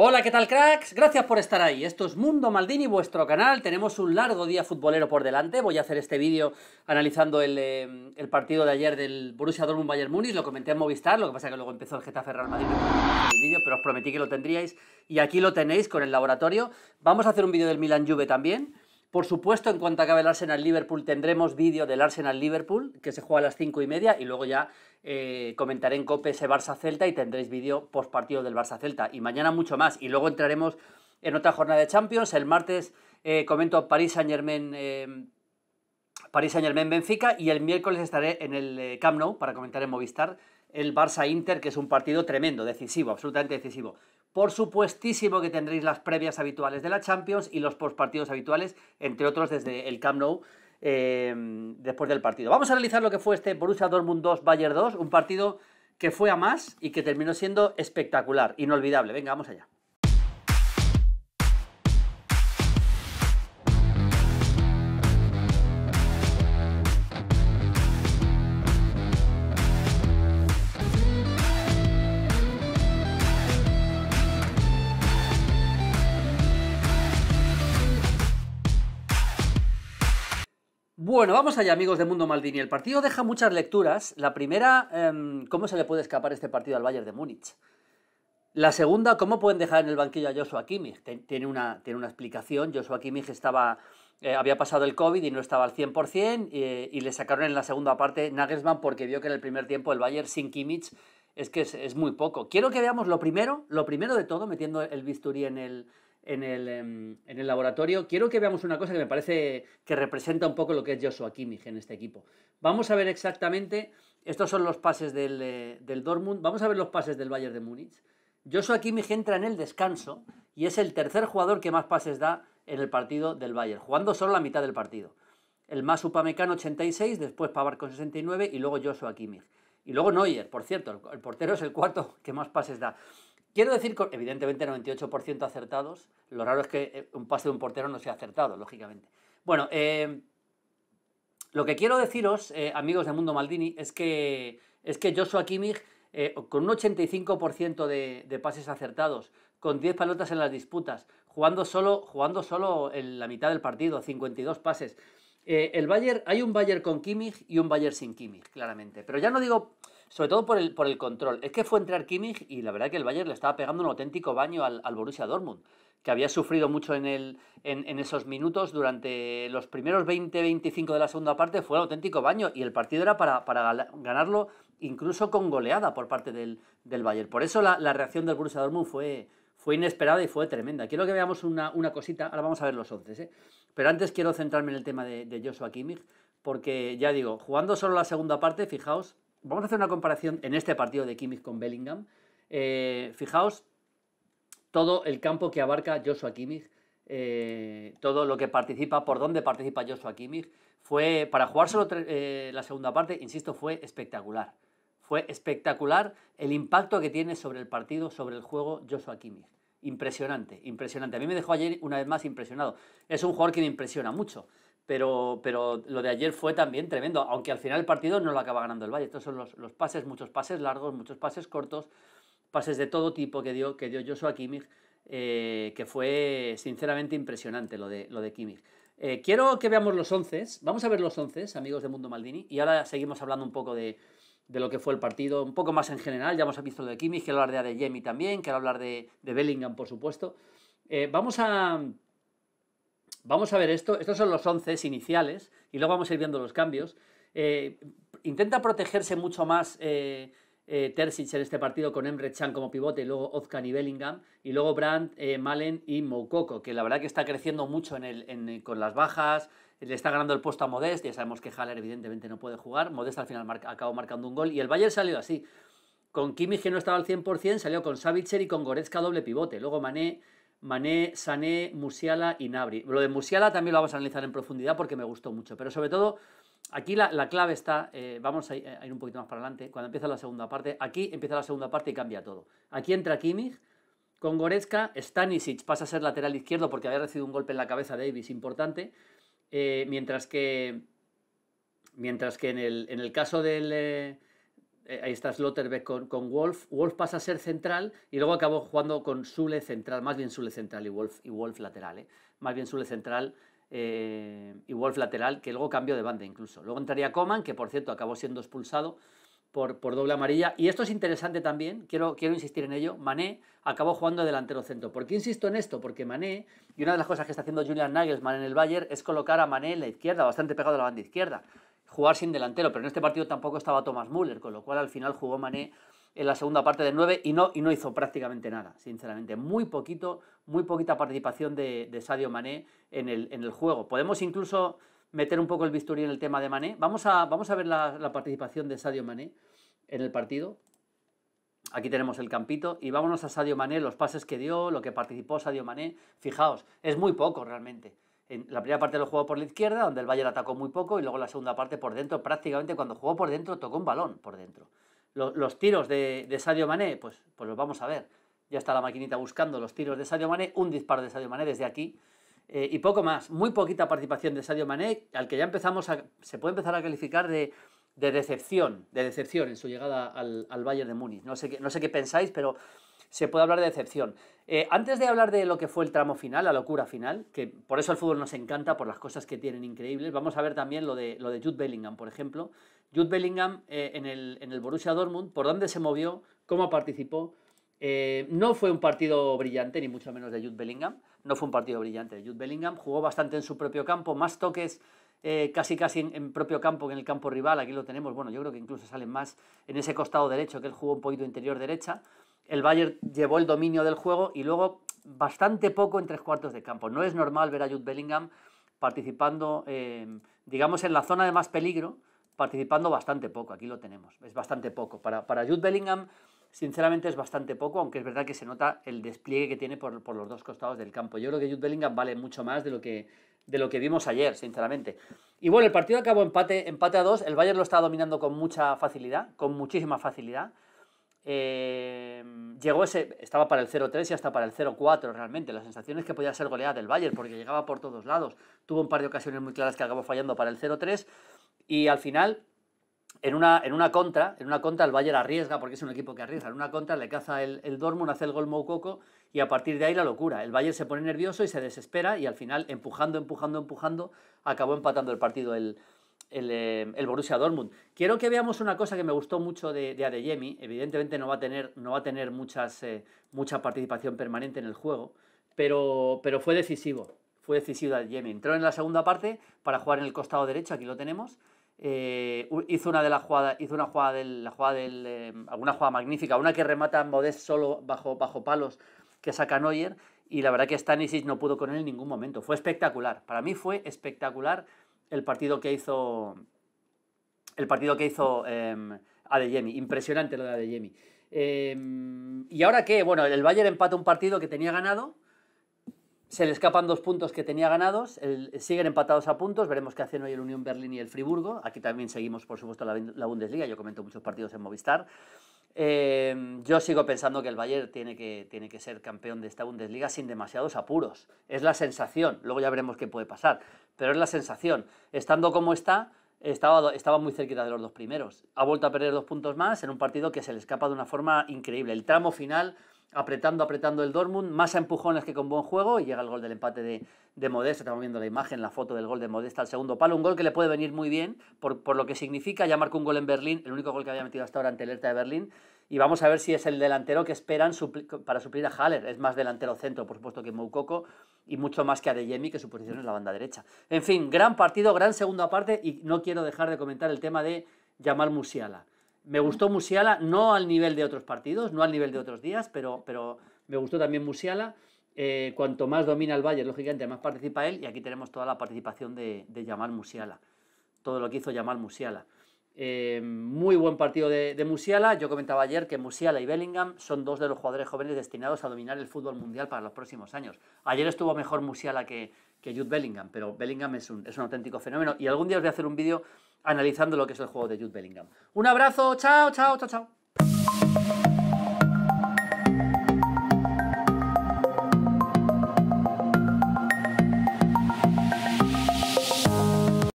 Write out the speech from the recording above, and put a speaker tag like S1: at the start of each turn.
S1: Hola, ¿qué tal cracks? Gracias por estar ahí. Esto es Mundo Maldini, vuestro canal. Tenemos un largo día futbolero por delante. Voy a hacer este vídeo analizando el, eh, partido de ayer del Borussia Dortmund Bayern munich Lo comenté en Movistar, lo que pasa es que luego empezó el Getafe Real Madrid el vídeo, pero os prometí que lo tendríais y aquí lo tenéis con el laboratorio. Vamos a hacer un vídeo del Milan Juve también. Por supuesto, en cuanto acabe el Arsenal-Liverpool, tendremos vídeo del Arsenal-Liverpool, que se juega a las 5 y media, y luego ya eh, comentaré en COPE ese Barça-Celta y tendréis vídeo post partido del Barça-Celta. Y mañana mucho más. Y luego entraremos en otra jornada de Champions. El martes eh, comento París Saint-Germain... Eh, París Saint Germain Benfica y el miércoles estaré en el Camp Nou para comentar en Movistar el Barça Inter, que es un partido tremendo, decisivo, absolutamente decisivo. Por supuestísimo que tendréis las previas habituales de la Champions y los postpartidos habituales, entre otros desde el Camp Nou em, después del partido. Vamos a realizar lo que fue este Borussia Dortmund 2 Bayer 2, un partido que fue a más y que terminó siendo espectacular, inolvidable. Venga, vamos allá. Bueno, vamos allá, amigos de Mundo Maldini. El partido deja muchas lecturas. La primera, em, ¿cómo se le puede escapar este partido al Bayern de Múnich? La segunda, ¿cómo pueden dejar en el banquillo a Joshua Kimmich? Tiene una, tiene una explicación. Joshua Kimmich estaba, eh, había pasado el COVID y no estaba al 100% eh, y le sacaron en la segunda parte Nagelsmann porque vio que en el primer tiempo el Bayern sin Kimmich es que es, es muy poco. Quiero que veamos lo primero, lo primero de todo, metiendo el bisturí en el, Em, en el, laboratorio, quiero que veamos una cosa que me parece que representa un poco lo que es Joshua Kimmich en este equipo. Vamos a ver exactamente, estos son los pases eh, del, Dortmund, vamos a ver los pases del Bayern de Múnich. Joshua Kimmich entra en el descanso y es el tercer jugador que más pases da en el partido del Bayern, jugando solo la mitad del partido. El más 86, después Pavar con 69 y luego Joshua Kimmich. Y luego Neuer, por cierto, el portero es el cuarto que más pases da. Quiero decir, evidentemente 98% acertados, lo raro es que eh, un pase de un portero no sea acertado, lógicamente. Bueno, em, lo que quiero deciros, eh, amigos de Mundo Maldini, es que, es que Joshua Kimmich, eh, con un 85% de, pases acertados, con 10 pelotas en las disputas, jugando solo, jugando solo en la mitad del partido, 52 pases. el Bayern, hay un Bayern con Kimmich y un Bayern sin Kimmich, claramente. Pero ya no digo, sobre todo por el, por el control. Es que fue entre Kimmich y la verdad que el Bayern le estaba pegando un auténtico baño al, Borussia Dortmund, que había sufrido mucho en, el, en, esos minutos durante los primeros 20-25 de la segunda parte, fue un auténtico baño y el partido era para, ganarlo incluso con goleada por parte del, Bayern. Por eso la, reacción del Borussia Dortmund fue, fue inesperada y fue tremenda. Quiero que veamos una, cosita, ahora vamos a ver los 11, ¿eh? pero antes quiero centrarme en el tema de, de Joshua Kimmich, porque ya digo, jugando solo la segunda parte, fijaos, vamos a hacer una comparación en este partido de Kimmich con Bellingham. Eh, fijaos todo el campo que abarca Joshua Kimmich, eh, todo lo que participa, por dónde participa Joshua Kimmich. Fue, para jugárselo eh, la segunda parte, insisto, fue espectacular. Fue espectacular el impacto que tiene sobre el partido, sobre el juego Joshua Kimmich. Impresionante, impresionante. A mí me dejó ayer una vez más impresionado. Es un jugador que me impresiona mucho pero, pero lo de ayer fue también tremendo, aunque al final el partido no lo acaba ganando el Valle. Estos son los, pases, muchos pases largos, muchos pases cortos, pases de todo tipo que dio, que dio Joshua Kimmich, eh, que fue sinceramente impresionante lo de, lo de Kimmich. Eh, quiero que veamos los once, vamos a ver los once, amigos de Mundo Maldini, y ahora seguimos hablando un poco de, lo que fue el partido, un poco más en general, ya hemos visto lo de Kimmich, quiero hablar de Adeyemi también, quiero hablar de, Bellingham, por supuesto. Eh, vamos a Vamos a ver esto. Estos son los 11 iniciales y luego vamos a ir viendo los cambios. Eh, intenta protegerse mucho más eh, eh en este partido con Emre Chan como pivote, y luego Ozkan y Bellingham, y luego Brandt, eh, Malen y Moukoko, que la verdad que está creciendo mucho con las bajas, le está ganando el puesto a Modest, ya sabemos que Haller evidentemente no puede jugar, Modest al final acabó marcando un gol, y el Bayern salió así. Con Kimmich, que no estaba al 100%, salió con Savicher y con Goretzka doble pivote, luego Mané... Mané, Sané, Musiala y Nabri. Lo de Musiala también lo vamos a analizar en profundidad porque me gustó mucho, pero sobre todo aquí la, clave está, eh, vamos a ir, un poquito más para adelante, cuando empieza la segunda parte, aquí empieza la segunda parte y cambia todo. Aquí entra Kimmich, con Goretzka, Stanisic pasa a ser lateral izquierdo porque había recibido un golpe en la cabeza de Davis importante, eh, mientras que mientras que en el, caso del, eh, eh, ahí está Slotterbeck con, Wolf. Wolf pasa a ser central y luego acabó jugando con Sule central, más bien Sule central y Wolf, y Wolf lateral. ¿eh? Más bien Sule central eh, y Wolf lateral, que luego cambió de banda incluso. Luego entraría Coman, que por cierto acabó siendo expulsado por, por doble amarilla. Y esto es interesante también, quiero, quiero insistir en ello. Mané acabó jugando delantero centro. ¿Por qué insisto en esto? Porque Mané, y una de las cosas que está haciendo Julian Nagelsmann en el Bayern, es colocar a Mané en la izquierda, bastante pegado a la banda izquierda jugar sin delantero, pero en este partido tampoco estaba Thomas Müller, con lo cual al final jugó Mané en la segunda parte de 9 y no, y no hizo prácticamente nada, sinceramente. Muy poquito, muy poquita participación de, Sadio Mané en el, juego. Podemos incluso meter un poco el bisturí en el tema de Mané. Vamos a, vamos a ver la, la participación de Sadio Mané en el partido. Aquí tenemos el campito y vámonos a Sadio Mané, los pases que dio, lo que participó Sadio Mané. Fijaos, es muy poco realmente en la primera parte lo jugó por la izquierda, donde el Bayern atacó muy poco, y luego la segunda parte por dentro, prácticamente cuando jugó por dentro tocó un balón por dentro. Los, tiros de, de, Sadio Mané, pues, pues los vamos a ver. Ya está la maquinita buscando los tiros de Sadio Mané, un disparo de Sadio Mané desde aquí, eh, y poco más. Muy poquita participación de Sadio Mané, al que ya empezamos a, se puede empezar a calificar de, decepción, de decepción en su llegada al, al Bayern de Múnich. No sé, no sé qué pensáis, pero se puede hablar de decepción. Eh, antes de hablar de lo que fue el tramo final, la locura final, que por eso el fútbol nos encanta, por las cosas que tienen increíbles, vamos a ver también lo de, lo de Jude Bellingham, por ejemplo. Jude Bellingham eh, en, el, en, el, Borussia Dortmund, por dónde se movió, cómo participó. Eh, no fue un partido brillante, ni mucho menos de Jude Bellingham. No fue un partido brillante de Jude Bellingham. Jugó bastante en su propio campo, más toques casi casi en, propio campo que en el campo rival, aquí lo tenemos, bueno, yo creo que incluso salen más en ese costado derecho, que él jugó un poquito interior derecha, el Bayern llevó el dominio del juego y luego bastante poco en tres cuartos de campo. No es normal ver a Jude Bellingham participando, em, digamos, en la zona de más peligro, participando bastante poco. Aquí lo tenemos, es bastante poco. Para, para Jude Bellingham, sinceramente, es bastante poco, aunque es verdad que se nota el despliegue que tiene por, los dos costados del campo. Yo creo que Jude Bellingham vale mucho más de lo que, de lo que vimos ayer, sinceramente. Y bueno, el partido acabó empate, empate a dos. El Bayern lo está dominando con mucha facilidad, con muchísima facilidad. Em, llegó ese, estaba para el 0-3 y hasta para el 0-4 realmente. La sensación es que podía ser goleada del Bayern porque llegaba por todos lados. Tuvo un par de ocasiones muy claras que acabó fallando para el 0-3 y al final en una, en una, contra, en una contra el Bayern arriesga, porque es un equipo que arriesga, en una contra le caza el, el Dortmund, hace el gol Moukoko y a partir de ahí la locura. El Bayern se pone nervioso y se desespera y al final empujando, empujando, empujando, acabó empatando el partido el, Em, el, Borussia Dortmund. Quiero que veamos una cosa que me gustó mucho de, de Adeyemi. Evidentemente no va a tener, no va a tener muchas, eh, mucha participación permanente en el juego, pero, pero fue decisivo. Fue decisivo Adeyemi. Entró en la segunda parte para jugar en el costado derecho, aquí lo tenemos. Eh, hizo una de las jugadas, hizo una jugada la jugada del, em, alguna jugada magnífica, una que remata Modest solo bajo, bajo palos que saca Neuer y la verdad que Stanisic no pudo con él en ningún momento. Fue espectacular. Para mí fue espectacular el partido que hizo. El partido que hizo eh, Adeyemi. Impresionante lo de Adeyemi. Em, y ahora qué, bueno, el Bayern empata un partido que tenía ganado. Se le escapan dos puntos que tenía ganados, siguen empatados a puntos, veremos qué hacen hoy el Unión Berlín y el Friburgo. Aquí también seguimos, por supuesto, la Bundesliga, yo comento muchos partidos en Movistar. Em, yo sigo pensando que el Bayern tiene que, tiene que ser campeón de esta Bundesliga sin demasiados apuros. Es la sensación, luego ya veremos qué puede pasar, pero es la sensación. Estando como está, estaba, estaba muy cerquita de los dos primeros. Ha vuelto a perder dos puntos más en un partido que se le escapa de una forma increíble. El tramo final apretando, apretando el Dortmund, más a empujones que con buen juego, y llega el gol del empate de, de Modesta, estamos viendo la imagen, la foto del gol de Modesta al segundo palo, un gol que le puede venir muy bien, por, lo que significa, ya marcó un gol en Berlín, el único gol que había metido hasta ahora ante el Hertha de Berlín, y vamos a ver si es el delantero que esperan para suplir a Haller, es más delantero centro, por supuesto, que Moukoko, y mucho más que a Adeyemi, que su posición es la banda derecha. En fin, gran partido, gran segunda parte, y no quiero dejar de comentar el tema de Jamal Musiala me gustó Musiala, no al nivel de otros partidos, no al nivel de otros días, pero, pero me gustó también Musiala. Eh, cuanto más domina el Bayern, lógicamente, más participa él. Y aquí tenemos toda la participación de, de Yamal Musiala. Todo lo que hizo Yamal Musiala. Eh, muy buen partido de, de, Musiala. Yo comentaba ayer que Musiala y Bellingham son dos de los jugadores jóvenes destinados a dominar el fútbol mundial para los próximos años. Ayer estuvo mejor Musiala que, que Jude Bellingham, pero Bellingham es un, es un auténtico fenómeno. Y algún día os voy a hacer un vídeo analizando lo que es el juego de Jude Bellingham. Un abrazo, chao, chao, chao, chao.